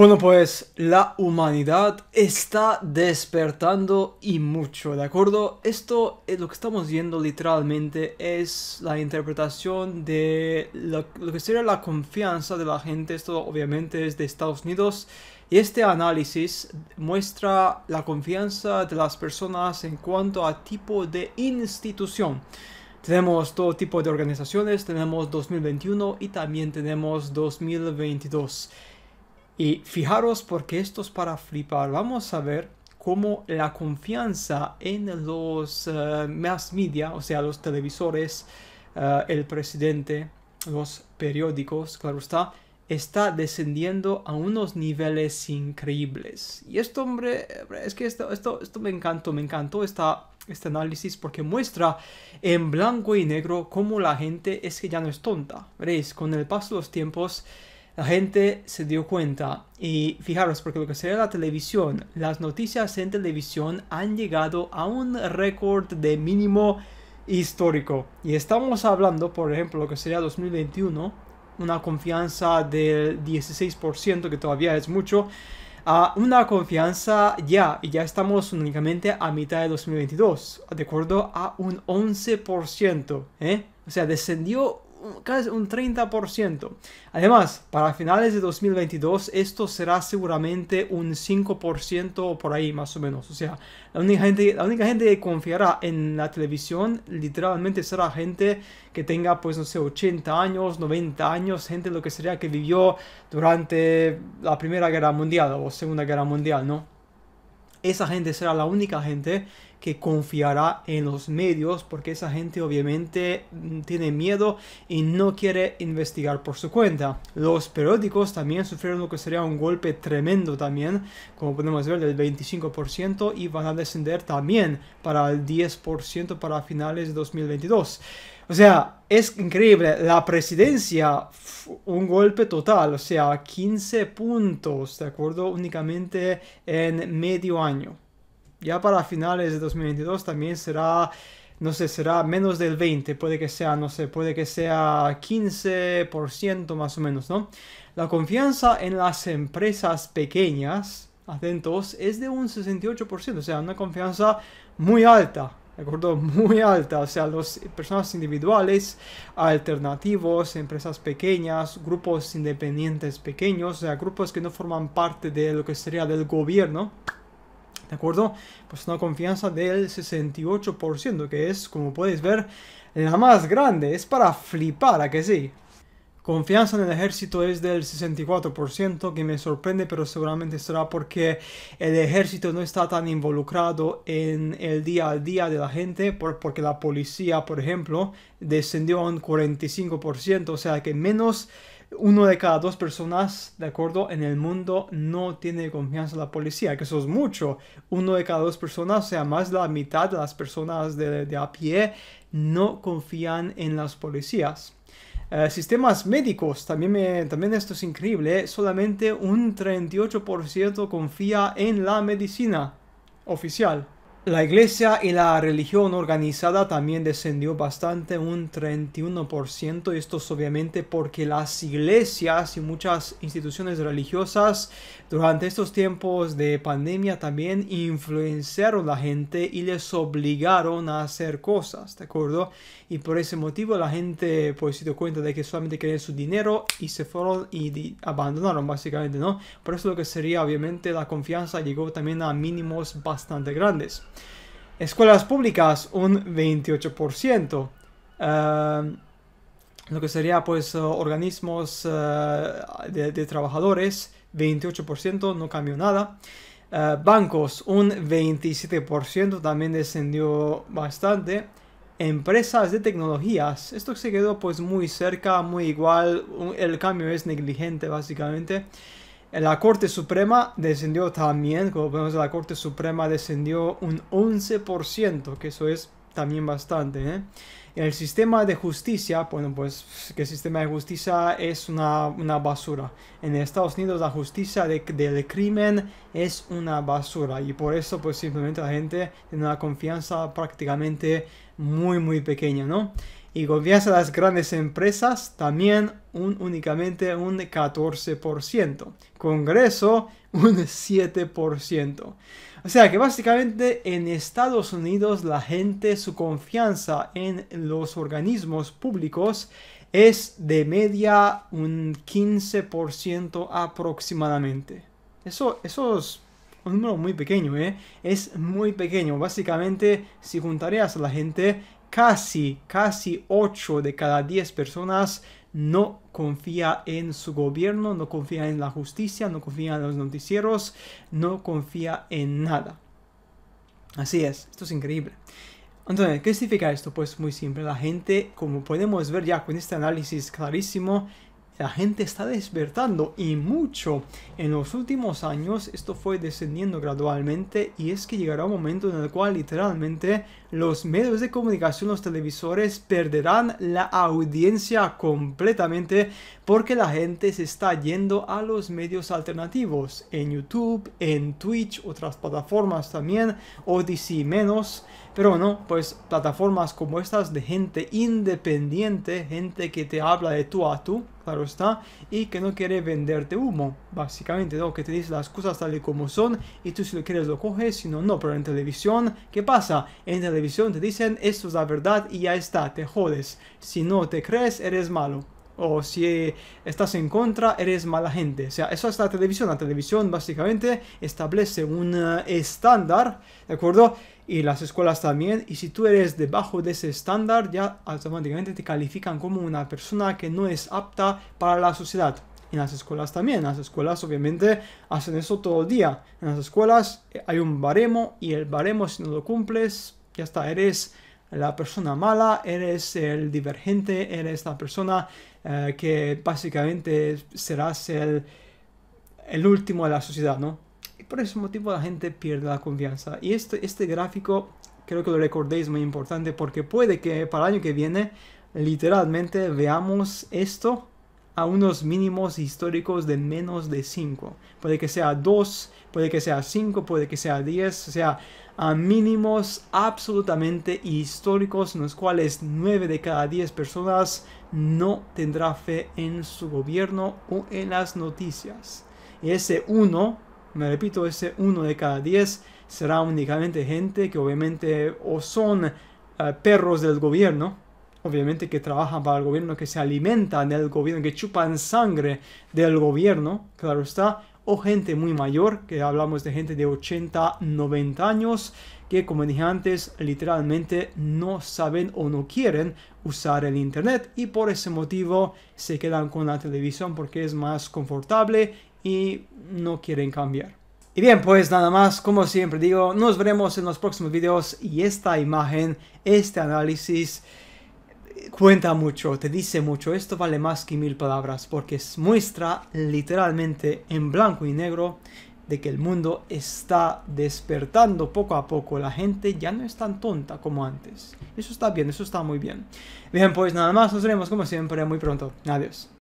Bueno, pues la humanidad está despertando y mucho, ¿de acuerdo? Esto es eh, lo que estamos viendo literalmente es la interpretación de lo, que sería la confianza de la gente. Esto obviamente es de Estados Unidos. Y este análisis muestra la confianza de las personas en cuanto a tipo de institución. Tenemos todo tipo de organizaciones, tenemos 2021 y también tenemos 2022. Y fijaros porque esto es para flipar. Vamos a ver cómo la confianza en los eh, mass media, o sea, los televisores, eh, el presidente, los periódicos, claro está, está descendiendo a unos niveles increíbles. Y esto, hombre, es que esto, esto, esto me encantó, me encantó esta, este análisis porque muestra en blanco y negro cómo la gente es que ya no es tonta. Veréis, con el paso de los tiempos la gente se dio cuenta. Y fijaros, porque lo que sería la televisión, las noticias en televisión han llegado a un récord de mínimo histórico. Y estamos hablando, por ejemplo, lo que sería 2021, una confianza del 16%, que todavía es mucho, a una confianza ya, y ya estamos únicamente a mitad de 2022, de acuerdo a un 11%. ¿eh? O sea, descendió casi un 30%. Además, para finales de 2022 esto será seguramente un 5% por ahí más o menos. O sea, la única, gente, la única gente que confiará en la televisión literalmente será gente que tenga pues no sé 80 años, 90 años, gente lo que sería que vivió durante la Primera Guerra Mundial o Segunda Guerra Mundial, ¿no? Esa gente será la única gente que confiará en los medios porque esa gente obviamente mm, tiene miedo y no quiere investigar por su cuenta. Los periódicos también sufrieron lo que sería un golpe tremendo también, como podemos ver del 25% y van a descender también para el 10% para finales de 2022. O sea, es increíble. La presidencia, un golpe total. O sea, 15 puntos, ¿de acuerdo? Únicamente en medio año. Ya para finales de 2022 también será, no sé, será menos del 20, puede que sea, no sé, puede que sea 15% más o menos, ¿no? La confianza en las empresas pequeñas, atentos, es de un 68%, o sea, una confianza muy alta, ¿de acuerdo? Muy alta, o sea, los personas individuales, alternativos, empresas pequeñas, grupos independientes pequeños, o sea, grupos que no forman parte de lo que sería del gobierno, ¿de acuerdo? Pues una confianza del 68%, que es, como podéis ver, la más grande, es para flipar, ¿a que sí? Confianza en el ejército es del 64%, que me sorprende, pero seguramente será porque el ejército no está tan involucrado en el día a día de la gente, porque la policía, por ejemplo, descendió a un 45%, o sea que menos uno de cada dos personas, ¿de acuerdo? En el mundo no tiene confianza en la policía, que eso es mucho. Uno de cada dos personas, o sea, más la mitad de las personas de, de a pie, no confían en las policías. Eh, sistemas médicos, también, también esto es increíble, solamente un 38% confía en la medicina oficial. La iglesia y la religión organizada también descendió bastante, un 31%. Esto es obviamente porque las iglesias y muchas instituciones religiosas durante estos tiempos de pandemia también influenciaron a la gente y les obligaron a hacer cosas, ¿de acuerdo? Y por ese motivo la gente pues se dio cuenta de que solamente querían su dinero y se fueron y abandonaron básicamente, ¿no? Por eso lo que sería obviamente la confianza llegó también a mínimos bastante grandes. Escuelas públicas un 28%. Em, lo que sería pues organismos eh, de, de, trabajadores 28%, no cambió nada. Eh, bancos un 27%, también descendió bastante empresas de tecnologías. Esto se quedó pues muy cerca, muy igual. El cambio es negligente básicamente. La Corte Suprema descendió también, como vemos, la Corte Suprema descendió un 11%, que eso es también bastante. ¿eh? El sistema de justicia, bueno, pues que el sistema de justicia es una, basura. En Estados Unidos la justicia del crimen es una basura y por eso pues simplemente la gente tiene una confianza prácticamente muy muy pequeña, ¿no? y confianza a las grandes empresas también un, únicamente un 14%, Congreso un 7%. O sea que básicamente en Estados Unidos la gente, su confianza en los organismos públicos es de media un 15% aproximadamente. Eso, eso es un número muy pequeño, ¿eh? Es muy pequeño. Básicamente, si juntarías a la gente, casi, casi 8 de cada 10 personas no confía en su gobierno, no confía en la justicia, no confía en los noticieros, no confía en nada. Así es, esto es increíble. Entonces, ¿qué significa esto? Pues muy simple, la gente, como podemos ver ya con este análisis clarísimo, la gente está despertando y mucho. En los últimos años esto fue descendiendo gradualmente y es que llegará un momento en el cual literalmente los medios de comunicación, los televisores perderán la audiencia completamente porque la gente se está yendo a los medios alternativos, en YouTube, en Twitch, otras plataformas también, Odyssey menos, pero no, pues plataformas como estas de gente independiente, gente que te habla de tú a tú, claro está, y que no quiere venderte humo, básicamente, ¿no? que te dice las cosas tal y como son, y tú si lo quieres lo coges, si no, no, pero en televisión, ¿qué pasa? En televisión te dicen, esto es la verdad y ya está, te jodes, si no te crees, eres malo o si estás en contra, eres mala gente. O sea, eso es la televisión. La televisión básicamente establece un eh, estándar, ¿de acuerdo? Y las escuelas también. Y si tú eres debajo de ese estándar, ya automáticamente te califican como una persona que no es apta para la sociedad. Y las escuelas también. Las escuelas obviamente hacen eso todo día. En las escuelas eh, hay un baremo y el baremo si no lo cumples, ya está, eres la persona mala, eres el divergente, eres la persona eh, que básicamente serás el, el, último de la sociedad, ¿no? Y por ese motivo la gente pierde la confianza. Y este, este gráfico, creo que lo recordéis, muy importante, porque puede que para el año que viene, literalmente, veamos esto a unos mínimos históricos de menos de 5. Puede que sea 2, puede que sea 5, puede que sea 10, o sea, a mínimos absolutamente históricos en los cuales 9 de cada 10 personas no tendrá fe en su gobierno o en las noticias. Y ese 1, me repito, ese 1 de cada 10 será únicamente gente que obviamente o son eh, perros del gobierno, obviamente que trabajan para el gobierno, que se alimentan del gobierno, que chupan sangre del gobierno, claro está, o gente muy mayor, que hablamos de gente de 80, 90 años, que como dije antes, literalmente no saben o no quieren usar el Internet y por ese motivo se quedan con la televisión porque es más confortable y no quieren cambiar. Y bien, pues nada más, como siempre digo, nos veremos en los próximos videos y esta imagen, este análisis cuenta mucho, te dice mucho. Esto vale más que mil palabras porque muestra literalmente en blanco y negro de que el mundo está despertando poco a poco. La gente ya no es tan tonta como antes. Eso está bien, eso está muy bien. Bien, pues nada más, nos veremos como siempre muy pronto. Adiós.